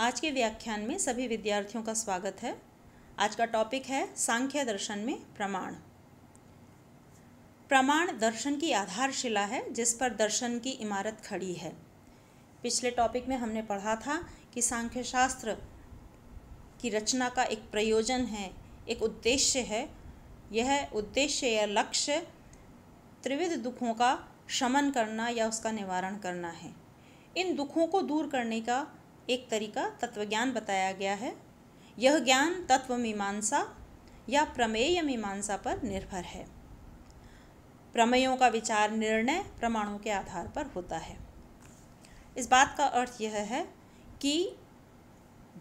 आज के व्याख्यान में सभी विद्यार्थियों का स्वागत है आज का टॉपिक है सांख्य दर्शन में प्रमाण प्रमाण दर्शन की आधारशिला है जिस पर दर्शन की इमारत खड़ी है पिछले टॉपिक में हमने पढ़ा था कि सांख्य शास्त्र की रचना का एक प्रयोजन है एक उद्देश्य है यह उद्देश्य या लक्ष्य त्रिविध दुखों का शमन करना या उसका निवारण करना है इन दुखों को दूर करने का एक तरीका तत्वज्ञान बताया गया है यह ज्ञान तत्व मीमांसा या प्रमेय मीमांसा पर निर्भर है प्रमेयों का विचार निर्णय प्रमाणों के आधार पर होता है इस बात का अर्थ यह है कि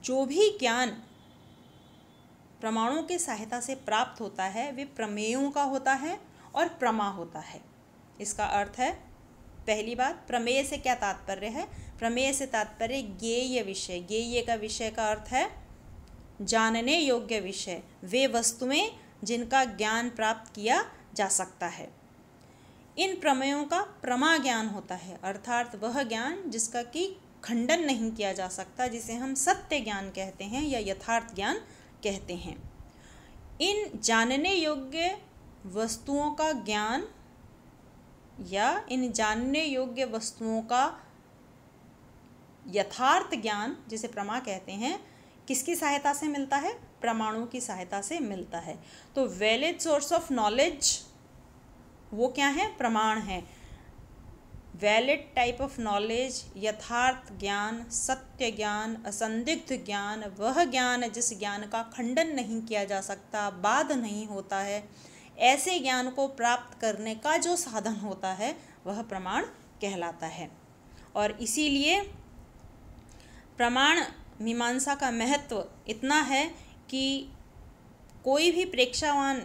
जो भी ज्ञान प्रमाणों के सहायता से प्राप्त होता है वे प्रमेयों का होता है और प्रमा होता है इसका अर्थ है पहली बात प्रमेय से क्या तात्पर्य है प्रमेय से तात्पर्य ज्ञेय विषय ज्ञेय का विषय का अर्थ है जानने योग्य विषय वे वस्तुएं जिनका ज्ञान प्राप्त किया जा सकता है इन प्रमेयों का प्रमा ज्ञान होता है अर्थात वह ज्ञान जिसका कि खंडन नहीं किया जा सकता जिसे हम सत्य ज्ञान कहते हैं या यथार्थ ज्ञान कहते हैं इन जानने योग्य वस्तुओं का ज्ञान या इन जानने योग्य वस्तुओं का यथार्थ ज्ञान जिसे प्रमा कहते हैं किसकी सहायता से मिलता है प्रमाणों की सहायता से मिलता है तो वैलिड सोर्स ऑफ नॉलेज वो क्या है प्रमाण है वैलिड टाइप ऑफ नॉलेज यथार्थ ज्ञान सत्य ज्ञान असंदिग्ध ज्ञान वह ज्ञान जिस ज्ञान का खंडन नहीं किया जा सकता बाध नहीं होता है ऐसे ज्ञान को प्राप्त करने का जो साधन होता है वह प्रमाण कहलाता है और इसीलिए प्रमाण मीमांसा का महत्व इतना है कि कोई भी प्रेक्षावान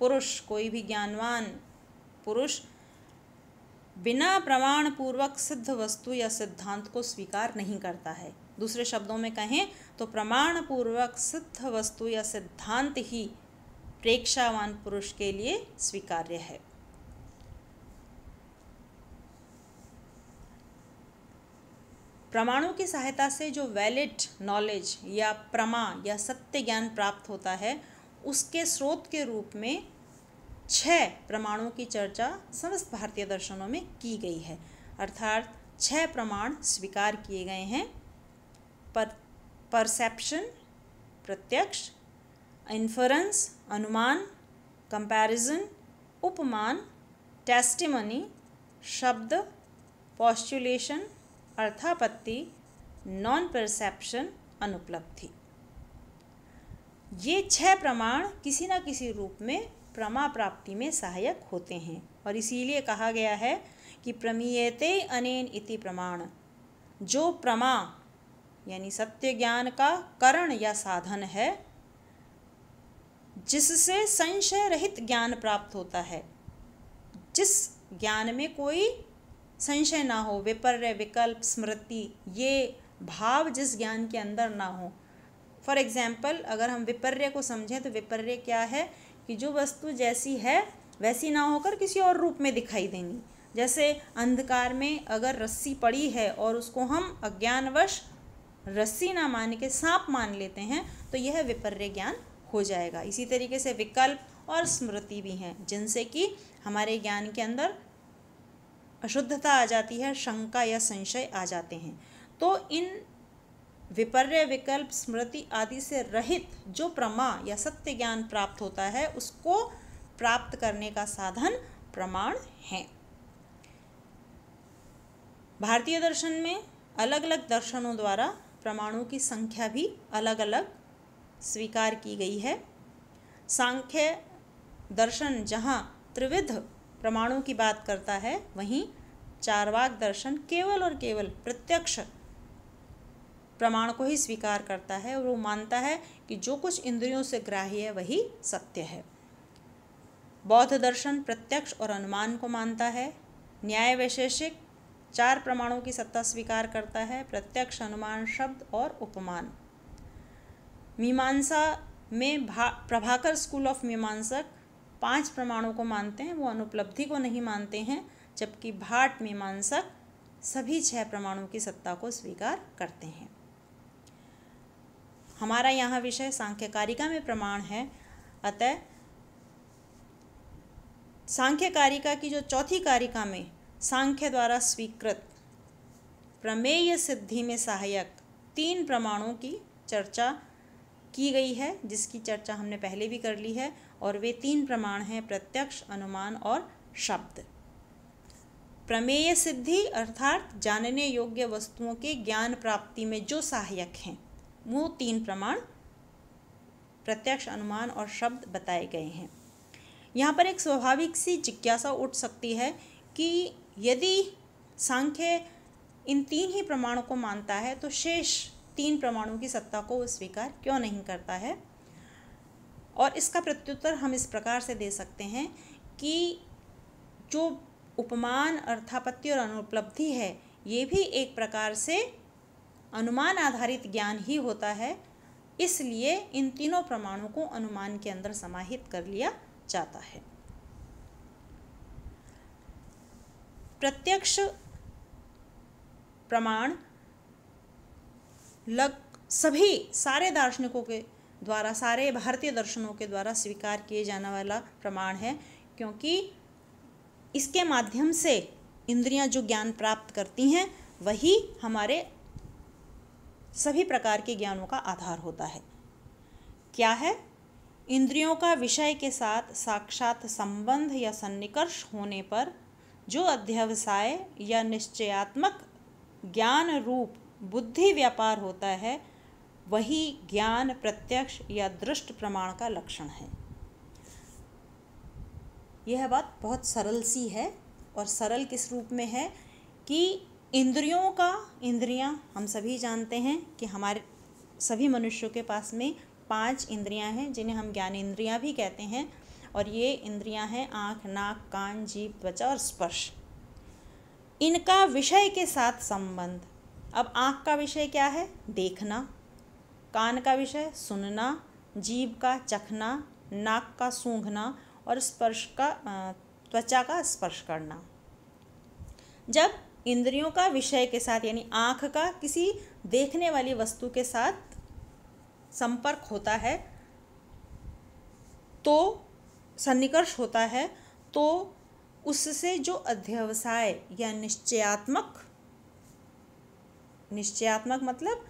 पुरुष कोई भी ज्ञानवान पुरुष बिना प्रमाण पूर्वक सिद्ध वस्तु या सिद्धांत को स्वीकार नहीं करता है दूसरे शब्दों में कहें तो प्रमाण पूर्वक सिद्ध वस्तु या सिद्धांत ही प्रेक्षावान पुरुष के लिए स्वीकार्य है प्रमाणों की सहायता से जो वैलिड नॉलेज या प्रमा या सत्य ज्ञान प्राप्त होता है उसके स्रोत के रूप में छह प्रमाणों की चर्चा समस्त भारतीय दर्शनों में की गई है अर्थात छह प्रमाण स्वीकार किए गए हैं पर परसेप्शन प्रत्यक्ष इन्फरेंस अनुमान कंपैरिजन उपमान टेस्टिमनी शब्द पॉस्टुलेशन अर्थापत्ति नॉन परसेप्शन अनुपलब्धि ये छह प्रमाण किसी ना किसी रूप में प्रमा प्राप्ति में सहायक होते हैं और इसीलिए कहा गया है कि प्रमीयते अनेन इति प्रमाण जो प्रमा यानी सत्य ज्ञान का करण या साधन है जिससे संशय रहित ज्ञान प्राप्त होता है जिस ज्ञान में कोई संशय ना हो विपर्य विकल्प स्मृति ये भाव जिस ज्ञान के अंदर ना हो फॉर एग्ज़ाम्पल अगर हम विपर्य को समझें तो विपर्य क्या है कि जो वस्तु जैसी है वैसी ना होकर किसी और रूप में दिखाई देनी जैसे अंधकार में अगर रस्सी पड़ी है और उसको हम अज्ञानवश रस्सी ना मान के सांप मान लेते हैं तो यह विपर्य ज्ञान हो जाएगा इसी तरीके से विकल्प और स्मृति भी हैं जिनसे कि हमारे ज्ञान के अंदर अशुद्धता आ जाती है शंका या संशय आ जाते हैं तो इन विपर्य विकल्प स्मृति आदि से रहित जो प्रमा या सत्य ज्ञान प्राप्त होता है उसको प्राप्त करने का साधन प्रमाण है भारतीय दर्शन में अलग अलग दर्शनों द्वारा प्रमाणों की संख्या भी अलग अलग स्वीकार की गई है सांख्य दर्शन जहाँ त्रिविध प्रमाणों की बात करता है वहीं चारवाक दर्शन केवल और केवल प्रत्यक्ष प्रमाण को ही स्वीकार करता है और वो मानता है कि जो कुछ इंद्रियों से ग्राह्य है वही सत्य है बौद्ध दर्शन प्रत्यक्ष और अनुमान को मानता है न्याय वैशेषिक चार प्रमाणों की सत्ता स्वीकार करता है प्रत्यक्ष अनुमान शब्द और उपमान मीमांसा में भा प्रभाकर स्कूल ऑफ मीमांसक पांच प्रमाणों को मानते हैं वो अनुपलब्धि को नहीं मानते हैं जबकि भाट मीमांसक सभी छह प्रमाणों की सत्ता को स्वीकार करते हैं हमारा यहाँ विषय सांख्यकारिका में प्रमाण है अतः सांख्यकारिका की जो चौथी कारिका में सांख्य द्वारा स्वीकृत प्रमेय सिद्धि में सहायक तीन प्रमाणों की चर्चा की गई है जिसकी चर्चा हमने पहले भी कर ली है और वे तीन प्रमाण हैं प्रत्यक्ष अनुमान और शब्द प्रमेय सिद्धि अर्थात जानने योग्य वस्तुओं के ज्ञान प्राप्ति में जो सहायक हैं वो तीन प्रमाण प्रत्यक्ष अनुमान और शब्द बताए गए हैं यहाँ पर एक स्वाभाविक सी जिज्ञासा उठ सकती है कि यदि सांख्य इन तीन ही प्रमाणों को मानता है तो शेष तीन प्रमाणों की सत्ता को स्वीकार क्यों नहीं करता है और इसका प्रत्युत्तर हम इस प्रकार से दे सकते हैं कि जो उपमान अर्थापत्ति और अनुपलब्धि है ये भी एक प्रकार से अनुमान आधारित ज्ञान ही होता है इसलिए इन तीनों प्रमाणों को अनुमान के अंदर समाहित कर लिया जाता है प्रत्यक्ष प्रमाण लग सभी सारे दार्शनिकों के द्वारा सारे भारतीय दर्शनों के द्वारा स्वीकार किए जाने वाला प्रमाण है क्योंकि इसके माध्यम से इंद्रियां जो ज्ञान प्राप्त करती हैं वही हमारे सभी प्रकार के ज्ञानों का आधार होता है क्या है इंद्रियों का विषय के साथ साक्षात संबंध या सन्निकर्ष होने पर जो अध्यवसाय या निश्चयात्मक ज्ञान रूप बुद्धि व्यापार होता है वही ज्ञान प्रत्यक्ष या दृष्ट प्रमाण का लक्षण है यह बात बहुत सरल सी है और सरल किस रूप में है कि इंद्रियों का इंद्रियां हम सभी जानते हैं कि हमारे सभी मनुष्यों के पास में पांच इंद्रियां हैं जिन्हें हम ज्ञान इंद्रियां भी कहते हैं और ये इंद्रियां हैं आँख नाक कान जीप त्वचा और स्पर्श इनका विषय के साथ संबंध अब आँख का विषय क्या है देखना कान का विषय सुनना जीभ का चखना नाक का सूंघना और स्पर्श का त्वचा का स्पर्श करना जब इंद्रियों का विषय के साथ यानी आँख का किसी देखने वाली वस्तु के साथ संपर्क होता है तो सन्निकर्ष होता है तो उससे जो अध्यवसाय या निश्चयात्मक निश्चयात्मक मतलब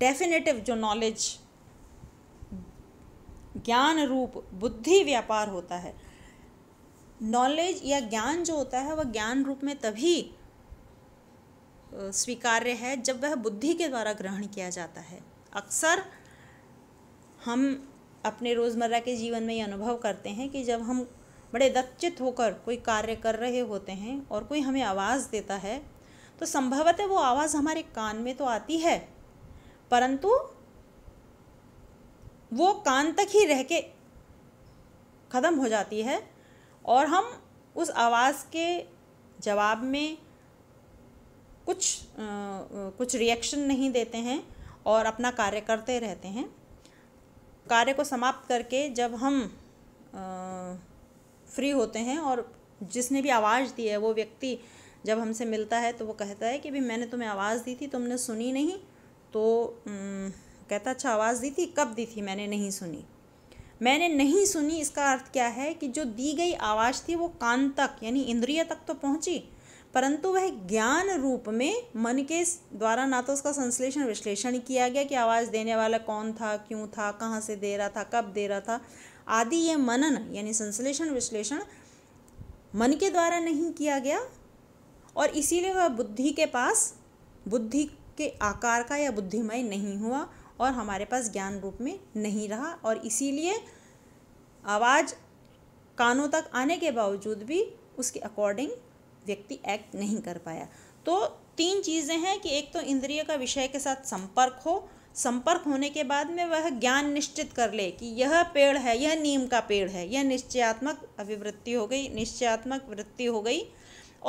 डेफिनेटिव जो नॉलेज ज्ञान रूप बुद्धि व्यापार होता है नॉलेज या ज्ञान जो होता है वह ज्ञान रूप में तभी स्वीकार्य है जब वह बुद्धि के द्वारा ग्रहण किया जाता है अक्सर हम अपने रोज़मर्रा के जीवन में ये अनुभव करते हैं कि जब हम बड़े दक्षित होकर कोई कार्य कर रहे होते हैं और कोई हमें आवाज़ देता है तो संभवतः वो आवाज़ हमारे कान में तो आती है परंतु वो कान तक ही रह के ख़त्म हो जाती है और हम उस आवाज़ के जवाब में कुछ आ, कुछ रिएक्शन नहीं देते हैं और अपना कार्य करते रहते हैं कार्य को समाप्त करके जब हम आ, फ्री होते हैं और जिसने भी आवाज़ दी है वो व्यक्ति जब हमसे मिलता है तो वो कहता है कि भाई मैंने तुम्हें आवाज़ दी थी तुमने सुनी नहीं तो कहता अच्छा आवाज़ दी थी कब दी थी मैंने नहीं सुनी मैंने नहीं सुनी इसका अर्थ क्या है कि जो दी गई आवाज़ थी वो कान तक यानी इंद्रिय तक तो पहुंची परंतु वह ज्ञान रूप में मन के द्वारा ना तो उसका संश्लेषण विश्लेषण किया गया कि आवाज़ देने वाला कौन था क्यों था कहाँ से दे रहा था कब दे रहा था आदि ये मनन यानी संश्लेषण विश्लेषण मन के द्वारा नहीं किया गया और इसीलिए वह बुद्धि के पास बुद्धि के आकार का या बुद्धिमय नहीं हुआ और हमारे पास ज्ञान रूप में नहीं रहा और इसीलिए आवाज़ कानों तक आने के बावजूद भी उसके अकॉर्डिंग व्यक्ति एक्ट नहीं कर पाया तो तीन चीज़ें हैं कि एक तो इंद्रिय का विषय के साथ संपर्क हो संपर्क होने के बाद में वह ज्ञान निश्चित कर ले कि यह पेड़ है यह नीम का पेड़ है यह निश्चयात्मक अभिवृत्ति हो गई निश्चयात्मक वृत्ति हो गई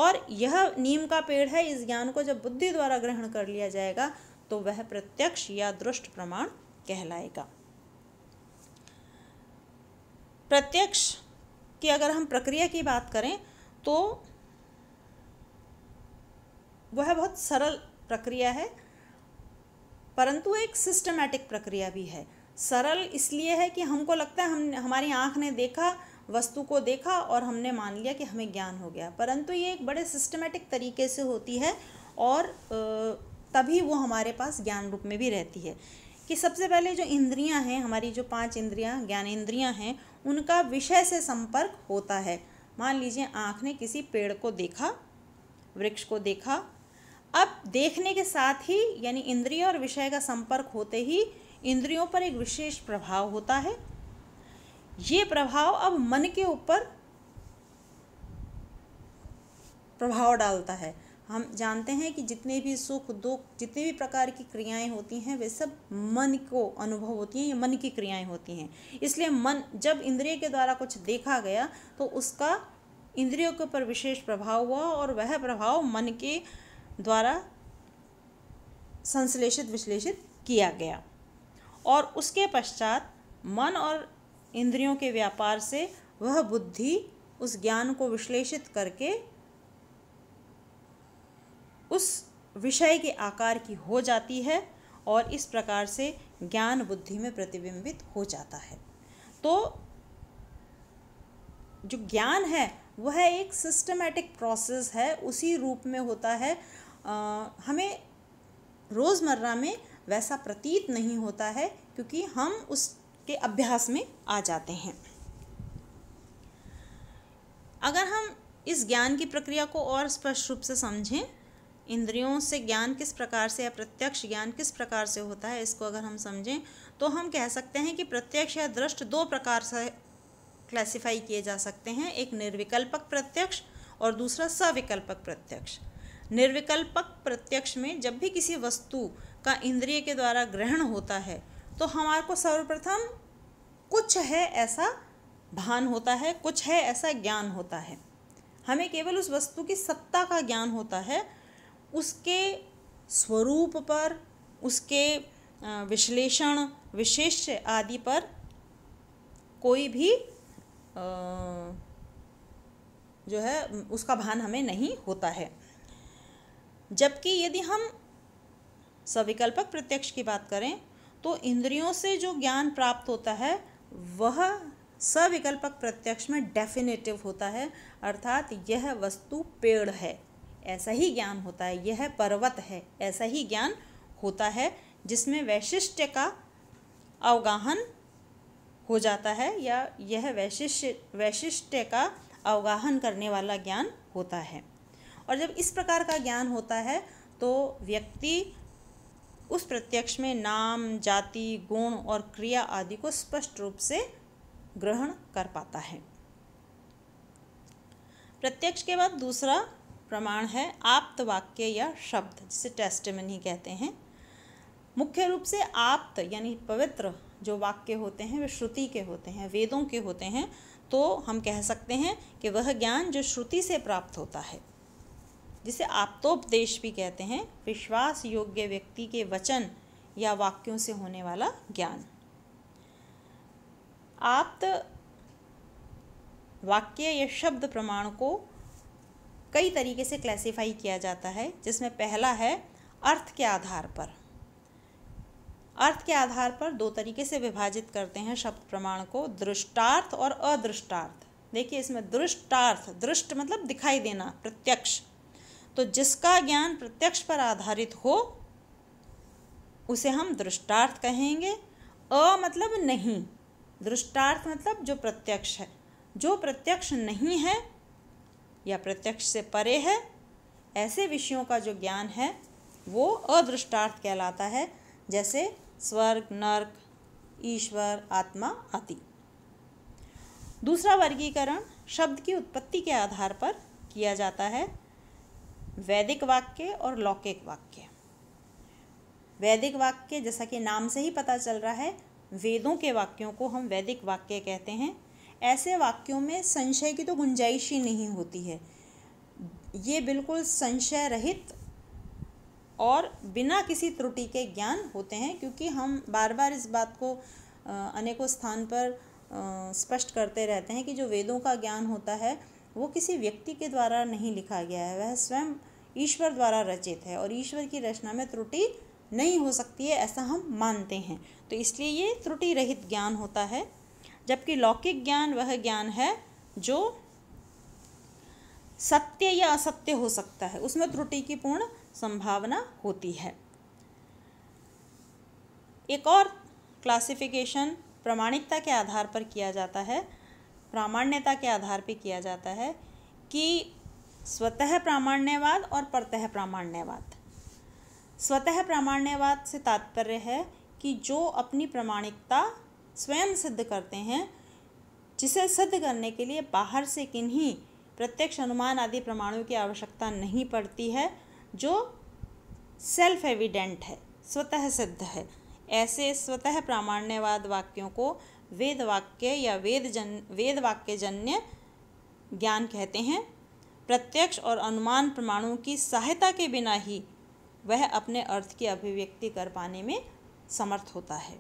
और यह नीम का पेड़ है इस ज्ञान को जब बुद्धि द्वारा ग्रहण कर लिया जाएगा तो वह प्रत्यक्ष या दृष्ट प्रमाण कहलाएगा प्रत्यक्ष की अगर हम प्रक्रिया की बात करें तो वह बहुत सरल प्रक्रिया है परंतु एक सिस्टमैटिक प्रक्रिया भी है सरल इसलिए है कि हमको लगता है हम हमारी आँख ने देखा वस्तु को देखा और हमने मान लिया कि हमें ज्ञान हो गया परंतु ये एक बड़े सिस्टमेटिक तरीके से होती है और तभी वो हमारे पास ज्ञान रूप में भी रहती है कि सबसे पहले जो इंद्रियां हैं हमारी जो पांच इंद्रियां इंद्रियां हैं उनका विषय से संपर्क होता है मान लीजिए आँख ने किसी पेड़ को देखा वृक्ष को देखा अब देखने के साथ ही यानी इंद्रिय और विषय का संपर्क होते ही इंद्रियों पर एक विशेष प्रभाव होता है ये प्रभाव अब मन के ऊपर प्रभाव डालता है हम जानते हैं कि जितने भी सुख दुख जितने भी प्रकार की क्रियाएं होती हैं वे सब मन को अनुभव होती हैं ये मन की क्रियाएं होती हैं इसलिए मन जब इंद्रिय के द्वारा कुछ देखा गया तो उसका इंद्रियों के ऊपर विशेष प्रभाव हुआ और वह प्रभाव मन के द्वारा संश्लेषित विश्लेषित किया गया और उसके पश्चात मन और इंद्रियों के व्यापार से वह बुद्धि उस ज्ञान को विश्लेषित करके उस विषय के आकार की हो जाती है और इस प्रकार से ज्ञान बुद्धि में प्रतिबिंबित हो जाता है तो जो ज्ञान है वह एक सिस्टमेटिक प्रोसेस है उसी रूप में होता है आ, हमें रोज़मर्रा में वैसा प्रतीत नहीं होता है क्योंकि हम उस के अभ्यास में आ जाते हैं अगर हम इस ज्ञान की प्रक्रिया को और स्पष्ट रूप से समझें इंद्रियों से ज्ञान किस प्रकार से या प्रत्यक्ष ज्ञान किस प्रकार से होता है इसको अगर हम समझें तो हम कह सकते हैं कि प्रत्यक्ष या दृष्ट दो प्रकार से क्लासिफाई किए जा सकते हैं एक निर्विकल्पक प्रत्यक्ष और दूसरा सविकल्पक प्रत्यक्ष निर्विकल्पक प्रत्यक्ष में जब भी किसी वस्तु का इंद्रिय के द्वारा ग्रहण होता है तो हमारे को सर्वप्रथम कुछ है ऐसा भान होता है कुछ है ऐसा ज्ञान होता है हमें केवल उस वस्तु की सत्ता का ज्ञान होता है उसके स्वरूप पर उसके विश्लेषण विशेष आदि पर कोई भी जो है उसका भान हमें नहीं होता है जबकि यदि हम सविकल्पक प्रत्यक्ष की बात करें तो इंद्रियों से जो ज्ञान प्राप्त होता है वह सविकल्पक प्रत्यक्ष में डेफिनेटिव होता है अर्थात यह वस्तु पेड़ है ऐसा ही ज्ञान होता है यह पर्वत है ऐसा ही ज्ञान होता है जिसमें वैशिष्ट्य का अवगाहन हो जाता है या यह वैशिष्य वैशिष्ट्य का अवगाहन करने वाला ज्ञान होता है और जब इस प्रकार का ज्ञान होता है तो व्यक्ति उस प्रत्यक्ष में नाम जाति गुण और क्रिया आदि को स्पष्ट रूप से ग्रहण कर पाता है प्रत्यक्ष के बाद दूसरा प्रमाण है आप्त वाक्य या शब्द जिसे टेस्ट में नहीं कहते हैं मुख्य रूप से आप्त यानी पवित्र जो वाक्य होते हैं वे श्रुति के होते हैं वेदों के होते हैं तो हम कह सकते हैं कि वह ज्ञान जो श्रुति से प्राप्त होता है जिसे आप्तोपदेश भी कहते हैं विश्वास योग्य व्यक्ति के वचन या वाक्यों से होने वाला ज्ञान आप्त वाक्य या शब्द प्रमाण को कई तरीके से क्लासिफाई किया जाता है जिसमें पहला है अर्थ के आधार पर अर्थ के आधार पर दो तरीके से विभाजित करते हैं शब्द प्रमाण को दृष्टार्थ और अदृष्टार्थ देखिए इसमें दृष्टार्थ दृष्ट मतलब दिखाई देना प्रत्यक्ष तो जिसका ज्ञान प्रत्यक्ष पर आधारित हो उसे हम दृष्टार्थ कहेंगे अ मतलब नहीं दृष्टार्थ मतलब जो प्रत्यक्ष है जो प्रत्यक्ष नहीं है या प्रत्यक्ष से परे है ऐसे विषयों का जो ज्ञान है वो अदृष्टार्थ कहलाता है जैसे स्वर्ग नर्क ईश्वर आत्मा आदि दूसरा वर्गीकरण शब्द की उत्पत्ति के आधार पर किया जाता है वैदिक वाक्य और लौकिक वाक्य वैदिक वाक्य जैसा कि नाम से ही पता चल रहा है वेदों के वाक्यों को हम वैदिक वाक्य कहते हैं ऐसे वाक्यों में संशय की तो गुंजाइश ही नहीं होती है ये बिल्कुल संशय रहित और बिना किसी त्रुटि के ज्ञान होते हैं क्योंकि हम बार बार इस बात को अनेकों स्थान पर स्पष्ट करते रहते हैं कि जो वेदों का ज्ञान होता है वो किसी व्यक्ति के द्वारा नहीं लिखा गया है वह स्वयं ईश्वर द्वारा रचित है और ईश्वर की रचना में त्रुटि नहीं हो सकती है ऐसा हम मानते हैं तो इसलिए ये त्रुटि रहित ज्ञान होता है जबकि लौकिक ज्ञान वह ज्ञान है जो सत्य या असत्य हो सकता है उसमें त्रुटि की पूर्ण संभावना होती है एक और क्लासिफिकेशन प्रामाणिकता के आधार पर किया जाता है प्रामाण्यता के आधार पर किया जाता है कि स्वतः प्रामाण्यवाद और परतः प्रामाण्यवाद स्वतः प्रामाण्यवाद से तात्पर्य है कि जो अपनी प्रामाणिकता स्वयं सिद्ध करते हैं जिसे सिद्ध करने के लिए बाहर से किन्हीं प्रत्यक्ष अनुमान आदि प्रमाणों की आवश्यकता नहीं पड़ती है जो सेल्फ एविडेंट है स्वतः सिद्ध है ऐसे स्वतः प्रामाण्यवाद वाक्यों को वेद वाक्य या वेद जन वेद वाक्य जन्य ज्ञान कहते हैं प्रत्यक्ष और अनुमान प्रमाणों की सहायता के बिना ही वह अपने अर्थ की अभिव्यक्ति कर पाने में समर्थ होता है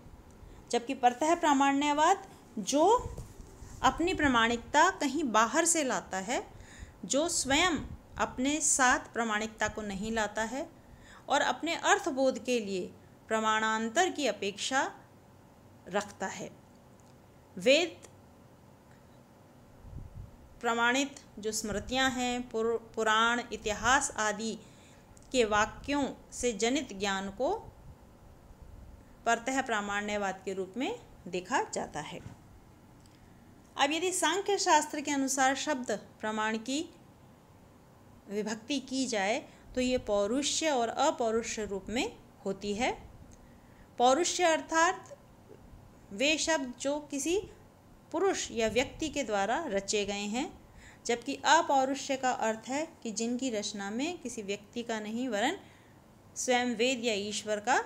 जबकि प्रत्यय प्रामाण्यवाद जो अपनी प्रमाणिकता कहीं बाहर से लाता है जो स्वयं अपने साथ प्रमाणिकता को नहीं लाता है और अपने अर्थबोध के लिए प्रमाणांतर की अपेक्षा रखता है वेद प्रमाणित जो स्मृतियां हैं पुर, पुराण इतिहास आदि के वाक्यों से जनित ज्ञान को परतः प्रामाण्यवाद के रूप में देखा जाता है अब यदि सांख्य शास्त्र के अनुसार शब्द प्रमाण की विभक्ति की जाए तो ये पौरुष्य और अपौरुष्य रूप में होती है पौरुष्य अर्थात वे शब्द जो किसी पुरुष या व्यक्ति के द्वारा रचे गए हैं जबकि अपौरुष्य का अर्थ है कि जिनकी रचना में किसी व्यक्ति का नहीं वरन स्वयं वेद या ईश्वर का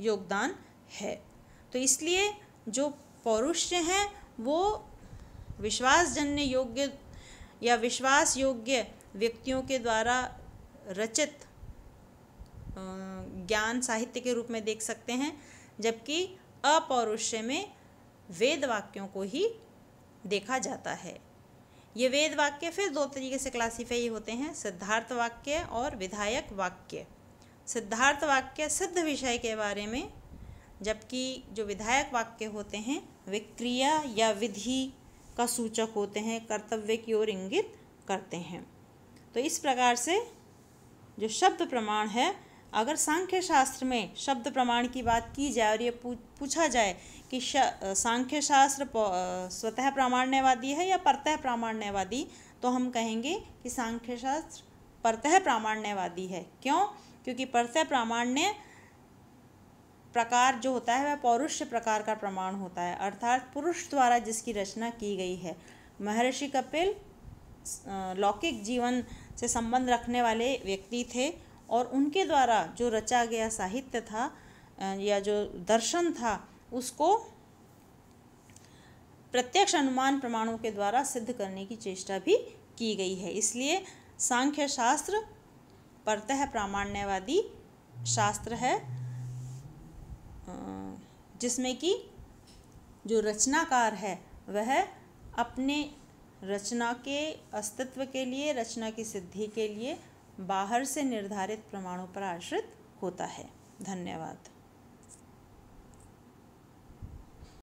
योगदान है तो इसलिए जो पौरुष्य हैं वो विश्वासजन्य योग्य या विश्वास योग्य व्यक्तियों के द्वारा रचित ज्ञान साहित्य के रूप में देख सकते हैं जबकि अपौरुष्य में वेद वाक्यों को ही देखा जाता है ये वेद वाक्य फिर दो तरीके से क्लासीफाई होते हैं सिद्धार्थ वाक्य और विधायक वाक्य सिद्धार्थ वाक्य सिद्ध विषय के बारे में जबकि जो विधायक वाक्य होते हैं वे क्रिया या विधि का सूचक होते हैं कर्तव्य की ओर इंगित करते हैं तो इस प्रकार से जो शब्द प्रमाण है अगर सांख्य शास्त्र में शब्द प्रमाण की बात की जाए और ये पूछा जाए कि सांख्य शास्त्र स्वतः प्रामाण्यवादी है या परतः प्रामाण्यवादी तो हम कहेंगे कि सांख्य शास्त्र परतः प्रामाण्यवादी है क्यों क्योंकि परतः प्रामाण्य प्रकार जो होता है वह पौरुष प्रकार का प्रमाण होता है अर्थात पुरुष द्वारा जिसकी रचना की गई है महर्षि कपिल लौकिक जीवन से संबंध रखने वाले व्यक्ति थे और उनके द्वारा जो रचा गया साहित्य था या जो दर्शन था उसको प्रत्यक्ष अनुमान प्रमाणों के द्वारा सिद्ध करने की चेष्टा भी की गई है इसलिए सांख्य शास्त्र परतः प्रामाण्यवादी शास्त्र है जिसमें कि जो रचनाकार है वह अपने रचना के अस्तित्व के लिए रचना की सिद्धि के लिए बाहर से निर्धारित प्रमाणों पर आश्रित होता है धन्यवाद